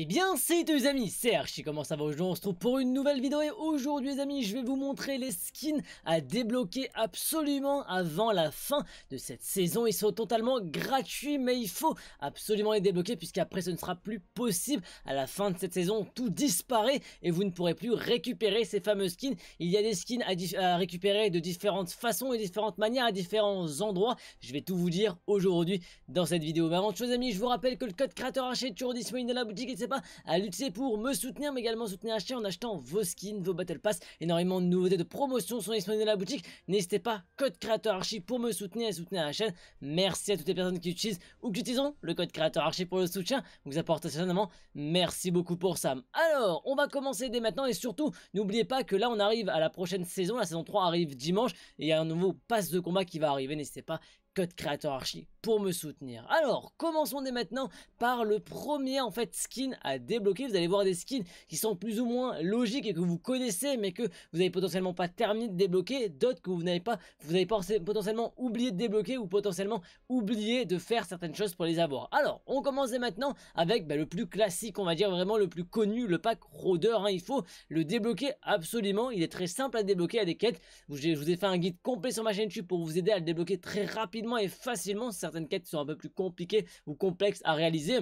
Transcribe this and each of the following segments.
Eh bien, c'est les amis, Serge, comment ça va aujourd'hui On se retrouve pour une nouvelle vidéo et aujourd'hui les amis, je vais vous montrer les skins à débloquer absolument avant la fin de cette saison. Ils sont totalement gratuits, mais il faut absolument les débloquer puisqu'après ce ne sera plus possible. À la fin de cette saison, tout disparaît et vous ne pourrez plus récupérer ces fameux skins. Il y a des skins à, récupérer de différentes façons et différentes manières à différents endroits. Je vais tout vous dire aujourd'hui dans cette vidéo. Mais avant de choses amis, je vous rappelle que le code créateur H est toujours disponible dans la boutique, etc pas à l'utiliser pour me soutenir, mais également soutenir la chaîne en achetant vos skins, vos Battle Pass. Énormément de nouveautés de promotion sont disponibles dans la boutique. N'hésitez pas, code créateur archi pour me soutenir et soutenir la chaîne. Merci à toutes les personnes qui utilisent ou qui utilisent le code créateur archi pour le soutien. Vous apportez certainement. Merci beaucoup pour ça. Alors, on va commencer dès maintenant et surtout, n'oubliez pas que là, on arrive à la prochaine saison. La saison 3 arrive dimanche et il y a un nouveau pass de combat qui va arriver. N'hésitez pas, code créateur archi me soutenir. Alors, commençons dès maintenant par le premier en fait skin à débloquer. Vous allez voir des skins qui sont plus ou moins logiques et que vous connaissez mais que vous n'avez potentiellement pas terminé de débloquer, d'autres que vous n'avez pas, vous avez pensé potentiellement oublié de débloquer ou potentiellement oublié de faire certaines choses pour les avoir. Alors, on commence dès maintenant avec bah, le plus classique, on va dire vraiment le plus connu, le pack rôdeur. Hein. Il faut le débloquer absolument. Il est très simple à débloquer à des quêtes. Je vous ai fait un guide complet sur ma chaîne YouTube pour vous aider à le débloquer très rapidement et facilement certaines quêtes sont un peu plus compliquées ou complexes à réaliser.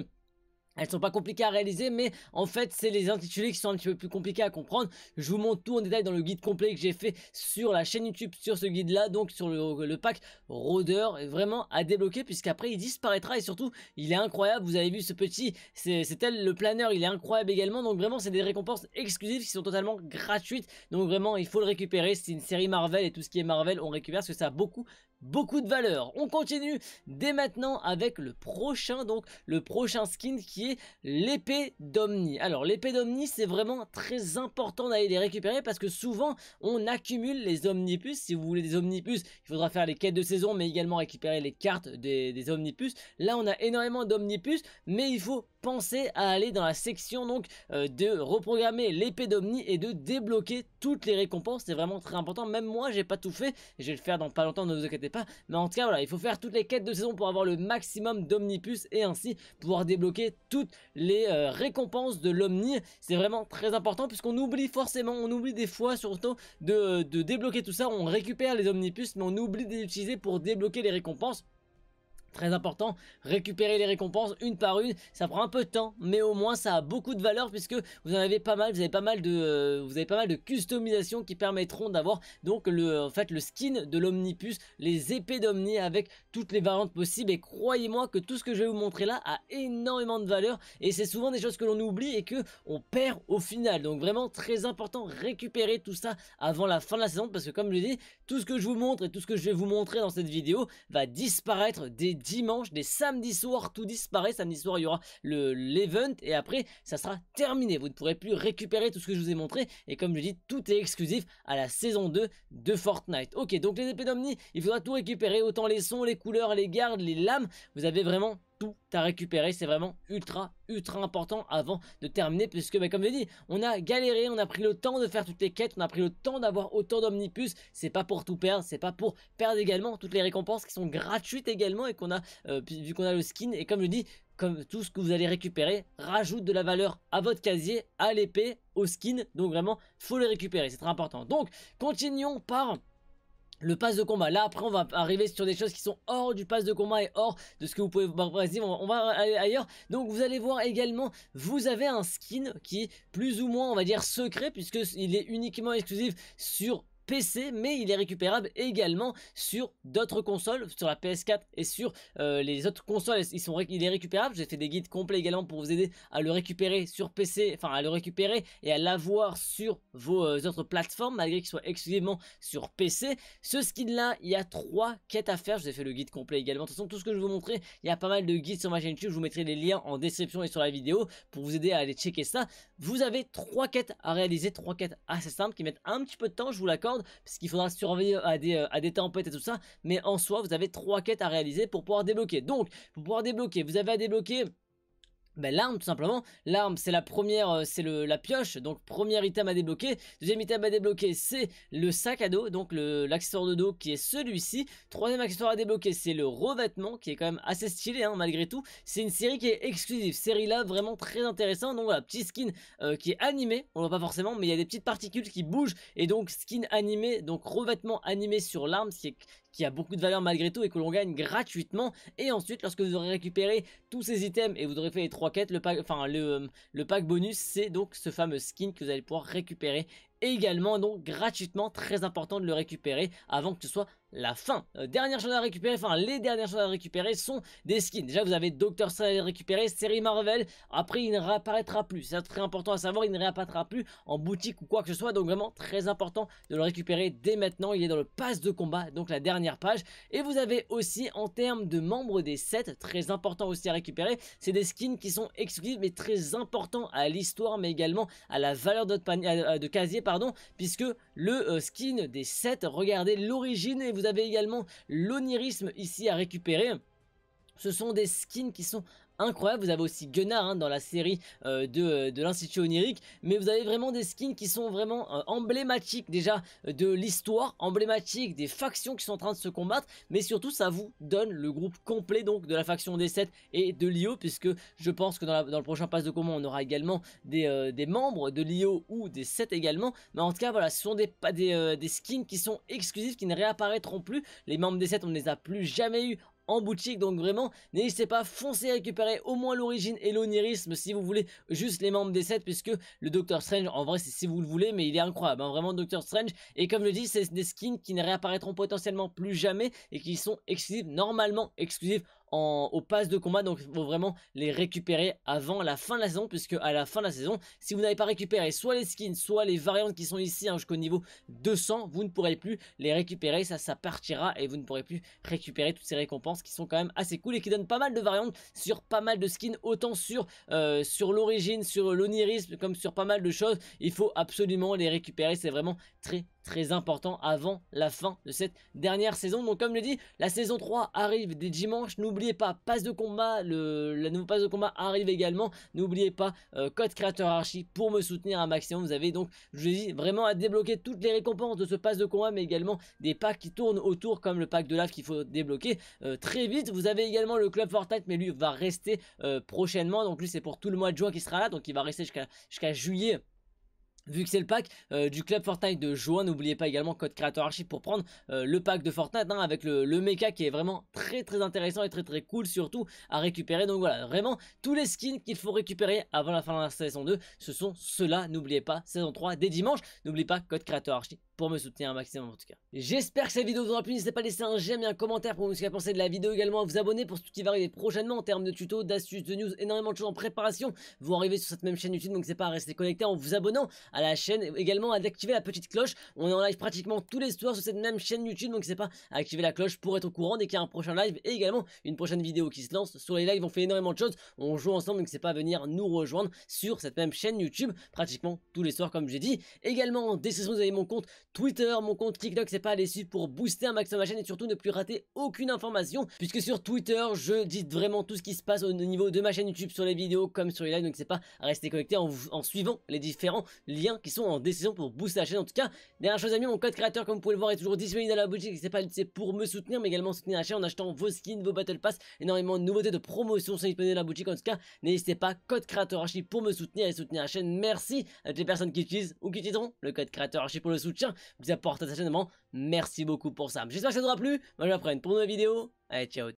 Elles sont pas compliquées à réaliser, mais en fait, c'est les intitulés qui sont un petit peu plus compliqués à comprendre. Je vous montre tout en détail dans le guide complet que j'ai fait sur la chaîne YouTube, sur ce guide-là, donc sur le, pack Rodeur, vraiment à débloquer, puisqu'après, il disparaîtra, et surtout, il est incroyable. Vous avez vu ce petit, c'est tel le planeur, il est incroyable également. Donc vraiment, c'est des récompenses exclusives qui sont totalement gratuites. Donc vraiment, il faut le récupérer. C'est une série Marvel, et tout ce qui est Marvel, on récupère, ce que ça a beaucoup beaucoup de valeur. On continue dès maintenant avec le prochain, donc le prochain skin qui est l'épée d'Omni. Alors l'épée d'Omni c'est vraiment très important d'aller les récupérer parce que souvent on accumule les Omnipus. Si vous voulez des Omnipus, il faudra faire les quêtes de saison mais également récupérer les cartes des, des Omnipus. Là on a énormément d'Omnipus mais il faut pensez à aller dans la section donc euh, de reprogrammer l'épée d'Omni et de débloquer toutes les récompenses. C'est vraiment très important. Même moi, j'ai pas tout fait. Je vais le faire dans pas longtemps, ne vous inquiétez pas. Mais en tout cas, voilà, il faut faire toutes les quêtes de saison pour avoir le maximum d'Omnipus et ainsi pouvoir débloquer toutes les euh, récompenses de l'Omni. C'est vraiment très important puisqu'on oublie forcément, on oublie des fois surtout de, de débloquer tout ça. On récupère les Omnipus mais on oublie de les utiliser pour débloquer les récompenses. Très important, récupérer les récompenses une par une, ça prend un peu de temps, mais au moins ça a beaucoup de valeur puisque vous en avez pas mal, vous avez pas mal de, euh, vous avez pas mal de customisations qui permettront d'avoir donc le, en fait, le skin de l'Omnipus, les épées d'Omni avec toutes les variantes possibles et croyez-moi que tout ce que je vais vous montrer là a énormément de valeur et c'est souvent des choses que l'on oublie et que on perd au final, donc vraiment très important, récupérer tout ça avant la fin de la saison parce que comme je dis tout ce que je vous montre et tout ce que je vais vous montrer dans cette vidéo va disparaître des dimanche, des samedis soirs, tout disparaît. Samedi soir, il y aura le l'event et après, ça sera terminé. Vous ne pourrez plus récupérer tout ce que je vous ai montré. Et comme je dis, tout est exclusif à la saison 2 de Fortnite. Ok, donc les épées il faudra tout récupérer, autant les sons, les couleurs, les gardes, les lames. Vous avez vraiment tout à récupérer. C'est vraiment ultra, ultra important avant de terminer. Puisque, que bah, comme je dis, on a galéré, on a pris le temps de faire toutes les quêtes, on a pris le temps d'avoir autant d'omnipus. C'est pas pour tout perdre, c'est pas pour perdre également toutes les récompenses qui sont gratuites également et qu'on a, euh, vu qu'on a le skin. Et comme je dis, comme tout ce que vous allez récupérer rajoute de la valeur à votre casier, à l'épée, au skin. Donc vraiment, faut le récupérer, c'est très important. Donc, continuons par le pass de combat. Là, après, on va arriver sur des choses qui sont hors du pass de combat et hors de ce que vous pouvez voir On va aller ailleurs. Donc, vous allez voir également, vous avez un skin qui est plus ou moins, on va dire, secret, puisqu'il est uniquement exclusif sur PC, mais il est récupérable également sur d'autres consoles, sur la PS4 et sur euh, les autres consoles. Ils sont, il est récupérable. J'ai fait des guides complets également pour vous aider à le récupérer sur PC, enfin à le récupérer et à l'avoir sur vos euh, autres plateformes, malgré qu'il soit exclusivement sur PC. Ce skin-là, il y a trois quêtes à faire. J'ai fait le guide complet également. De toute façon, tout ce que je vous montrer, il y a pas mal de guides sur ma chaîne YouTube. Je vous mettrai les liens en description et sur la vidéo pour vous aider à aller checker ça. Vous avez trois quêtes à réaliser, trois quêtes assez simples qui mettent un petit peu de temps, je vous l'accorde parce puisqu'il faudra surveiller euh, à des, euh, à des tempêtes et tout ça, mais en soi, vous avez trois quêtes à réaliser pour pouvoir débloquer. Donc, pour pouvoir débloquer, vous avez à débloquer ben, l'arme tout simplement. L'arme c'est la première, euh, c'est la pioche, donc premier item à débloquer. Deuxième item à débloquer c'est le sac à dos, donc l'accessoire de dos qui est celui-ci. Troisième accessoire à débloquer c'est le revêtement qui est quand même assez stylé hein, malgré tout. C'est une série qui est exclusive, série là vraiment très intéressant Donc voilà, petit skin euh, qui est animé, on le voit pas forcément mais il y a des petites particules qui bougent et donc skin animé, donc revêtement animé sur l'arme qui, qui a beaucoup de valeur malgré tout et que l'on gagne gratuitement. Et ensuite lorsque vous aurez récupéré tous ces items et vous aurez fait les trois euh, le pack bonus, c'est donc ce fameux skin que vous allez pouvoir récupérer également donc gratuitement très important de le récupérer avant que ce soit la fin. Euh, dernière chose à récupérer, enfin les dernières choses à récupérer sont des skins. Déjà vous avez Doctor Strange récupéré, série Marvel, après il ne réapparaîtra plus. C'est très important à savoir, il ne réapparaîtra plus en boutique ou quoi que ce soit. Donc vraiment très important de le récupérer dès maintenant. Il est dans le pass de combat, donc la dernière page. Et vous avez aussi en termes de membres des sets très important aussi à récupérer, c'est des skins qui sont exclusifs mais très importants à l'histoire mais également à la valeur de, panier, de casier pardon, puisque le euh, skin des 7, regardez l'origine et vous avez également l'onirisme ici à récupérer. Ce sont des skins qui sont incroyable. Vous avez aussi Gunnar hein, dans la série euh, euh, de, l'Institut Onirique. Mais vous avez vraiment des skins qui sont vraiment euh, emblématiques déjà de l'histoire, emblématiques des factions qui sont en train de se combattre. Mais surtout, ça vous donne le groupe complet donc de la faction des 7 et de l'IO. Puisque je pense que dans, le prochain pass de combat, on aura également des, membres de l'IO ou des 7 également. Mais en tout cas, voilà, ce sont des, des, des skins qui sont exclusifs, qui ne réapparaîtront plus. Les membres des 7, on ne les a plus jamais eu en boutique. Donc vraiment, n'hésitez pas, foncez à récupérer au moins l'origine et l'onirisme si vous voulez juste les membres des 7 puisque le Docteur Strange, en vrai, c'est si vous le voulez, mais il est incroyable, hein. vraiment Docteur Strange. Et comme je dis, c'est des skins qui ne réapparaîtront potentiellement plus jamais et qui sont exclusives, normalement exclusives en, pass de combat. Donc, il faut vraiment les récupérer avant la fin de la saison, puisque à la fin de la saison, si vous n'avez pas récupéré soit les skins, soit les variantes qui sont ici hein, jusqu'au niveau 200, vous ne pourrez plus les récupérer. Ça, ça partira et vous ne pourrez plus récupérer toutes ces récompenses qui sont quand même assez cool et qui donnent pas mal de variantes sur pas mal de skins, autant sur, euh, sur l'origine, sur l'onirisme, comme sur pas mal de choses. Il faut absolument les récupérer. C'est vraiment très très important avant la fin de cette dernière saison. Donc comme je l'ai dit, la saison 3 arrive dès dimanche. N'oubliez pas, passe de combat, le, la nouvelle passe de combat arrive également. N'oubliez pas, euh, code créateur archi pour me soutenir un maximum. Vous avez donc, je dis, vraiment à débloquer toutes les récompenses de ce passe de combat, mais également des packs qui tournent autour, comme le pack de lave qu'il faut débloquer euh, très vite. Vous avez également le club Fortnite, mais lui va rester euh, prochainement. Donc lui, c'est pour tout le mois de juin qui sera là, donc il va rester jusqu'à juillet. Vu que c'est le pack euh, du club Fortnite de juin, n'oubliez pas également code créateur archive pour prendre euh, le pack de Fortnite hein, avec le, le mecha qui est vraiment très très intéressant et très très cool surtout à récupérer. Donc voilà, vraiment tous les skins qu'il faut récupérer avant la fin de la saison 2, ce sont ceux-là. N'oubliez pas saison 3 dès dimanche. N'oubliez pas code créateur archive pour me soutenir un maximum en tout cas. J'espère que cette vidéo vous aura plu, n'hésitez pas à laisser un j'aime et un commentaire pour me ce que vous pensé de la vidéo également, à vous abonner pour tout ce qui va arriver prochainement en termes de tutos, d'astuces, de news, énormément de choses en préparation. Vous arrivez sur cette même chaîne YouTube, donc c'est pas à rester connecté en vous abonnant à la chaîne, également à activer la petite cloche. On est en live pratiquement tous les soirs sur cette même chaîne YouTube, donc c'est pas à activer la cloche pour être au courant dès qu'il y a un prochain live et également une prochaine vidéo qui se lance. Sur les lives, on fait énormément de choses, on joue ensemble, donc c'est pas à venir nous rejoindre sur cette même chaîne YouTube pratiquement tous les soirs comme j'ai dit. Également, dès vous avez mon compte Twitter, mon compte TikTok, c'est pas les suivre pour booster un maximum ma chaîne et surtout ne plus rater aucune information puisque sur Twitter, je dis vraiment tout ce qui se passe au niveau de ma chaîne YouTube sur les vidéos comme sur les lives. Donc c'est pas à rester connecté en, en, suivant les différents liens qui sont en décision pour booster la chaîne. En tout cas, dernière chose à amis, mon code créateur comme vous pouvez le voir est toujours disponible dans la boutique. C'est pas c'est pour me soutenir mais également soutenir la chaîne en achetant vos skins, vos battle pass, énormément de nouveautés de promotion sont disponibles dans la boutique. En tout cas, n'hésitez pas code créateur archi pour me soutenir et soutenir la chaîne. Merci à toutes les personnes qui utilisent ou qui utiliseront le code créateur archi pour le soutien vous apporte attentionnement. Merci beaucoup pour ça. J'espère que ça vous aura plu. Moi, je vous pour une nouvelle vidéo. Allez, ciao